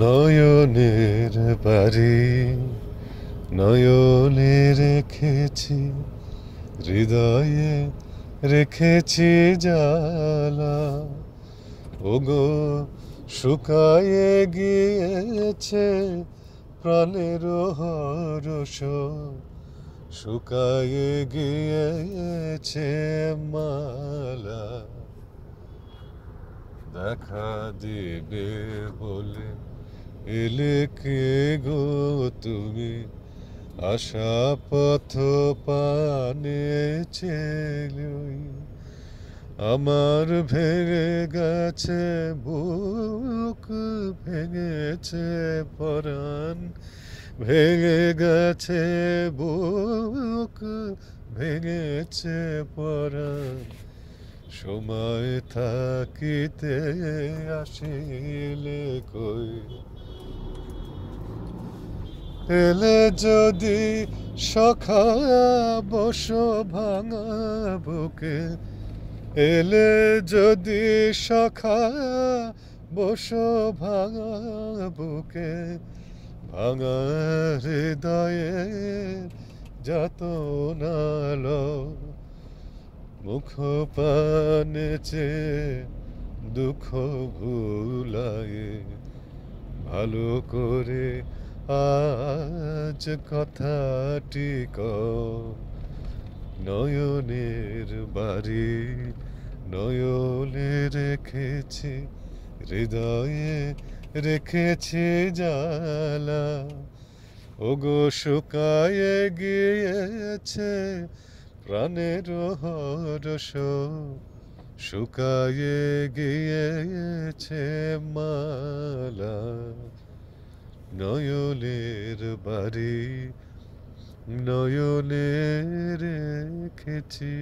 নয়নের বাড়ি নয়নে রেখেছি হৃদয়ে রেখেছি জালা ওগো শুকায়ে গিয়েছে প্রাণের হরস শুকায়ে গিয়েছে মালা দেখা দেবে বলে এলে কে গো তুমি আশা পথ পানে আমার ভেঙে গেছে বুক ভেঙেছে পরাণ ভেঙে গেছে বুক ভেঙেছে পরাণ সময় থাকিতে আসিলে কই এলে যদি সখা বস ভাঙা বুকে এলে যদি সখা বস ভাঙা বুকে ভাঙা হৃদয়ে যাত নাল মুখ পানেছে দুঃখ ভুলায় ভালো করে আজ কথাটি নয়নের বাড়ি নয়নে রেখেছি হৃদয়ে রেখেছি জালা ওগো শুকায়ে গিয়েছে প্রাণের হরস শুকায়ে গিয়েছে মালা নয়নের বাড়ি নয়নে রেখেছি